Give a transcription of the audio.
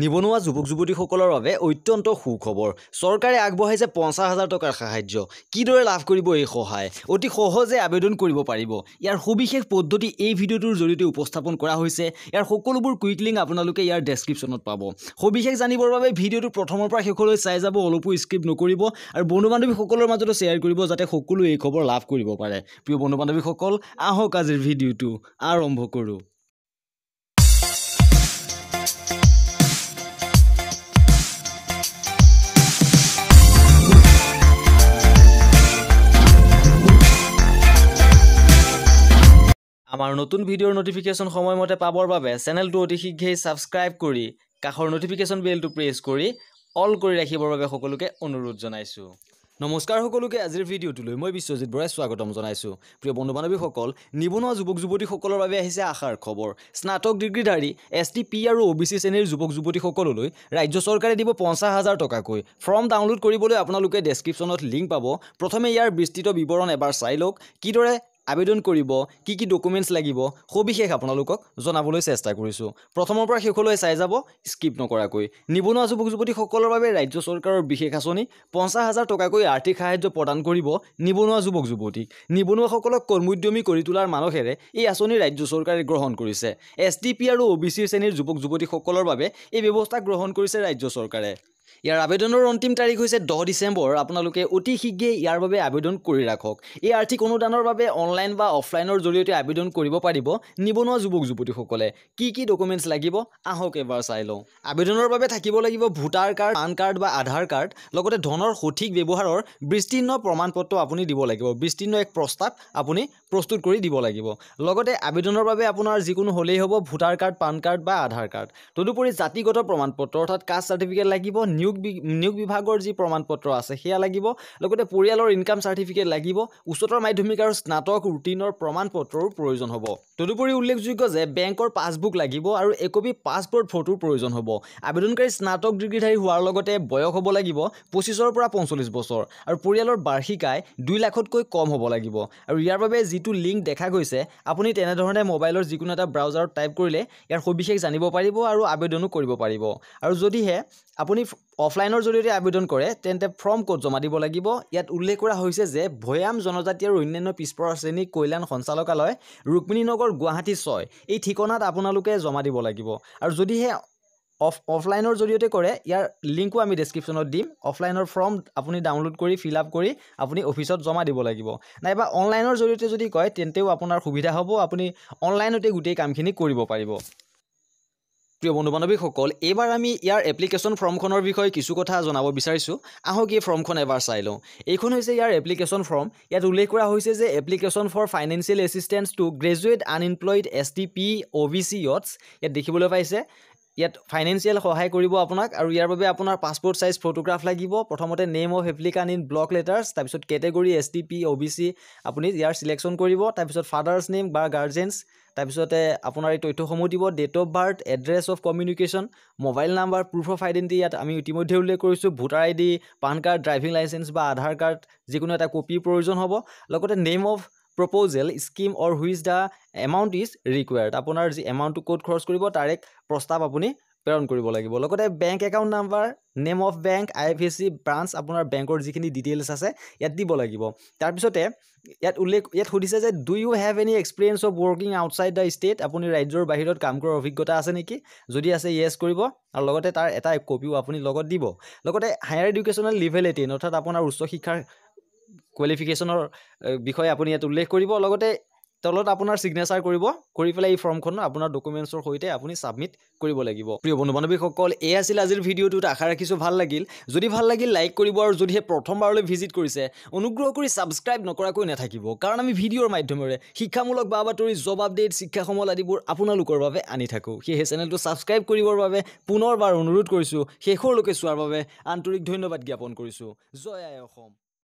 নিবনুৱা যুৱক যুৱতীসকলৰ বাবে অত্যন্ত সুখবৰ চৰকাৰে আগবঢ়াইছে পঞ্চাছ হাজাৰ টকাৰ সাহায্য কিদৰে লাভ কৰিব এই সহায় অতি সহজে আবেদন কৰিব পাৰিব ইয়াৰ সবিশেষ পদ্ধতি এই ভিডিঅ'টোৰ জৰিয়তে উপস্থাপন কৰা হৈছে ইয়াৰ সকলোবোৰ কুইক লিংক আপোনালোকে ইয়াৰ ডেছক্ৰিপশ্যনত পাব সবিশেষ জানিবৰ বাবে ভিডিঅ'টো প্ৰথমৰ পৰা শেষলৈ চাই যাব অলপো স্ক্ৰিপ নকৰিব আৰু বন্ধু বান্ধৱীসকলৰ মাজতো শ্বেয়াৰ কৰিব যাতে সকলো এই খবৰ লাভ কৰিব পাৰে প্ৰিয় বন্ধু বান্ধৱীসকল আহক আজিৰ ভিডিঅ'টো আৰম্ভ কৰোঁ আমাৰ নতুন ভিডিঅ'ৰ ন'টিফিকেশ্যন সময়মতে পাবৰ বাবে চেনেলটো অতি শীঘ্ৰেই ছাবস্ক্ৰাইব কৰি কাষৰ ন'টিফিকেশ্যন বেলটো প্ৰেছ কৰি অল কৰি ৰাখিবৰ বাবে সকলোকে অনুৰোধ জনাইছোঁ নমস্কাৰ সকলোকে আজিৰ ভিডিঅ'টোলৈ মই বিশ্বজিৎ বৰাই স্বাগতম জনাইছোঁ প্ৰিয় বন্ধু বান্ধৱীসকল নিবনুৱা যুৱক যুৱতীসকলৰ বাবে আহিছে আশাৰ খবৰ স্নাতক ডিগ্ৰীধাৰী এছ টি পি আৰু অ' বি চি শ্ৰেণীৰ যুৱক যুৱতীসকললৈ ৰাজ্য চৰকাৰে দিব পঞ্চাছ হাজাৰ টকাকৈ ফৰ্ম ডাউনলোড কৰিবলৈ আপোনালোকে ডেছক্ৰিপশ্যনত লিংক পাব প্ৰথমে ইয়াৰ বিস্তৃত বিৱৰণ এবাৰ চাই লওক কিদৰে আবেদন কৰিব কি কি ডকুমেণ্টছ লাগিব সবিশেষ আপোনালোকক জনাবলৈ চেষ্টা কৰিছোঁ প্ৰথমৰ পৰা শেষলৈ চাই যাব স্কিপ নকৰাকৈ নিবনুৱা যুৱক যুৱতীসকলৰ বাবে ৰাজ্য চৰকাৰৰ বিশেষ আঁচনি পঞ্চাছ হাজাৰ টকাকৈ আৰ্থিক সাহায্য প্ৰদান কৰিব নিবনুৱা যুৱক যুৱতীক নিবনুৱাসকলক কৰ্মোদ্যমী কৰি তোলাৰ মানসেৰে এই আঁচনি ৰাজ্য চৰকাৰে গ্ৰহণ কৰিছে এছ টি পি আৰু অ' বি চি শ্ৰেণীৰ যুৱক যুৱতীসকলৰ বাবে এই ব্যৱস্থা গ্ৰহণ কৰিছে ৰাজ্য চৰকাৰে ইয়াৰ আবেদনৰ অন্তিম তাৰিখ হৈছে দহ ডিচেম্বৰ আপোনালোকে অতি শীঘ্ৰে ইয়াৰ বাবে আবেদন কৰি ৰাখক এই আৰ্থিক অনুদানৰ বাবে অনলাইন বা অফলাইনৰ জৰিয়তে আবেদন কৰিব পাৰিব নিবনুৱা যুৱক যুৱতীসকলে কি কি ডকুমেণ্টছ লাগিব আহক এবাৰ চাই লওঁ আবেদনৰ বাবে থাকিব লাগিব ভোটাৰ কাৰ্ড পান কাৰ্ড বা আধাৰ কাৰ্ড লগতে ধনৰ সঠিক ব্যৱহাৰৰ বিস্তীৰ্ণ প্ৰমাণ পত্ৰ আপুনি দিব লাগিব বিস্তীৰ্ণ এক প্ৰস্তাৱ আপুনি প্ৰস্তুত কৰি দিব লাগিব লগতে আবেদনৰ বাবে আপোনাৰ যিকোনো হ'লেই হ'ব ভোটাৰ কাৰ্ড পান কাৰ্ড বা আধাৰ কাৰ্ড তদুপৰি জাতিগত প্ৰমাণপত্ৰ অৰ্থাৎ কাষ্ট চাৰ্টিফিকেট লাগিব নিয়োগ নিয়োগ বিভাগৰ যি প্ৰমাণ পত্ৰ আছে সেয়া লাগিব লগতে পৰিয়ালৰ ইনকাম চাৰ্টিফিকেট লাগিব উচ্চতৰ মাধ্যমিক আৰু স্নাতক ৰুটিনৰ প্ৰমাণ পত্ৰৰো প্ৰয়োজন হ'ব তদুপৰি উল্লেখযোগ্য যে বেংকৰ পাছবুক লাগিব আৰু একপি পাছপৰ্ট ফটোৰ প্ৰয়োজন হ'ব আবেদনকাৰী স্নাতক ডিগ্ৰীধাৰী হোৱাৰ লগতে বয়স হ'ব লাগিব পঁচিছৰ পৰা পঞ্চল্লিছ বছৰ আৰু পৰিয়ালৰ বাৰ্ষিক আয় দুই লাখতকৈ কম হ'ব লাগিব আৰু ইয়াৰ বাবে যিটো লিংক দেখা গৈছে আপুনি তেনেধৰণে মোবাইলৰ যিকোনো এটা ব্ৰাউজাৰত টাইপ কৰিলে ইয়াৰ সবিশেষ জানিব পাৰিব আৰু আবেদনো কৰিব পাৰিব আৰু যদিহে আপুনি অফলাইনৰ জৰিয়তে আবেদন কৰে তেন্তে ফৰ্ম ক'ত জমা দিব লাগিব ইয়াত উল্লেখ কৰা হৈছে যে ভৈয়াম জনজাতি আৰু অন্যান্য পিছপৰা শ্ৰেণী কল্যাণ সঞ্চালকালয় ৰুক্মিণীনগৰ গুৱাহাটী ছয় এই ঠিকনাত আপোনালোকে জমা দিব লাগিব আৰু যদিহে অফ অফলাইনৰ জৰিয়তে কৰে ইয়াৰ লিংকো আমি ডেছক্ৰিপশ্যনত দিম অফলাইনৰ ফৰ্ম আপুনি ডাউনলোড কৰি ফিল আপ কৰি আপুনি অফিচত জমা দিব লাগিব নাইবা অনলাইনৰ জৰিয়তে যদি কয় তেন্তেও আপোনাৰ সুবিধা হ'ব আপুনি অনলাইনতে গোটেই কামখিনি কৰিব পাৰিব প্ৰিয় বন্ধু বান্ধৱীসকল এইবাৰ আমি ইয়াৰ এপ্লিকেশ্যন ফৰ্মখনৰ বিষয়ে কিছু কথা জনাব বিচাৰিছোঁ আহক এই ফৰ্মখন এবাৰ চাই লওঁ এইখন হৈছে ইয়াৰ এপ্লিকেশ্যন ফৰ্ম ইয়াত উল্লেখ কৰা হৈছে যে application for financial assistance to graduate unemployed S T P O' B C youths ইয়াত দেখিবলৈ পাইছে ইয়াত ফাইনেন্সিয়েল সহায় কৰিব আপোনাক আৰু ইয়াৰ বাবে আপোনাৰ পাছপৰ্ট চাইজ ফটোগ্ৰাফ লাগিব প্ৰথমতে name of applicant in block letters তাৰপিছত category S T P O' B C আপুনি ইয়াৰ চিলেকশ্যন কৰিব তাৰপিছত ফাদাৰ্ছ নেম বা গাৰ্জেনছ তাৰপিছতে আপোনাৰ এই তথ্যসমূহ দিব date of birth address of communication mobile number proof of identity ইয়াত আমি ইতিমধ্যে উল্লেখ কৰিছোঁ voter I D PAN card driving licence বা আধাৰ কাৰ্ড যিকোনো এটা কপিৰ প্ৰয়োজন হ'ব লগতে name of proposal scheme or which the amount is required আপোনাৰ যি এমাউণ্টটো ক'ত খৰচ কৰিব তাৰে এক প্ৰস্তাৱ আপুনি প্ৰেৰণ কৰিব লাগিব লগতে bank account number name of bank I F S C branch আপোনাৰ বেংকৰ যিখিনি ডিটেইলছ আছে ইয়াত দিব লাগিব তাৰপিছতে ইয়াত উল্লেখ ইয়াত সুধিছে যে do you have any experience of working outside the state আপুনি ৰাজ্যৰ বাহিৰত কাম কৰাৰ অভিজ্ঞতা আছে নেকি যদি আছে য়েছ কৰিব আৰু লগতে তাৰ এটা কপিও আপুনি লগত দিব লগতে হায়াৰ এডুকেশ্যনেল লেভেল লিভেলিটি অৰ্থাৎ আপোনাৰ উচ্চ শিক্ষাৰ কোৱালিফিকেশ্যনৰ বিষয়ে আপুনি ইয়াত উল্লেখ কৰিব লগতে তলত আপোনাৰ চিগনেচাৰ কৰিব কৰি পেলাই এই ফৰ্মখন আপোনাৰ ডকুমেণ্টছৰ সৈতে আপুনি ছাবমিট কৰিব লাগিব প্ৰিয় বন্ধু বান্ধৱীসকল এই আছিল আজিৰ ভিডিঅ'টোত আশা ৰাখিছোঁ ভাল লাগিল যদি ভাল লাগিল লাইক কৰিব আৰু যদিহে প্ৰথমবাৰলৈ ভিজিট কৰিছে অনুগ্ৰহ কৰি ছাবস্ক্ৰাইব নকৰাকৈ নাথাকিব কাৰণ আমি ভিডিঅ'ৰ মাধ্যমেৰে শিক্ষামূলক বা বাতৰি জব আপডেট শিক্ষাসমল আদিবোৰ আপোনালোকৰ বাবে আনি থাকোঁ সেয়েহে চেনেলটো ছাবস্ক্ৰাইব কৰিবৰ বাবে পুনৰবাৰ অনুৰোধ কৰিছোঁ শেষৰলৈকে চোৱাৰ বাবে আন্তৰিক ধন্যবাদ জ্ঞাপন কৰিছোঁ জয় আই অসম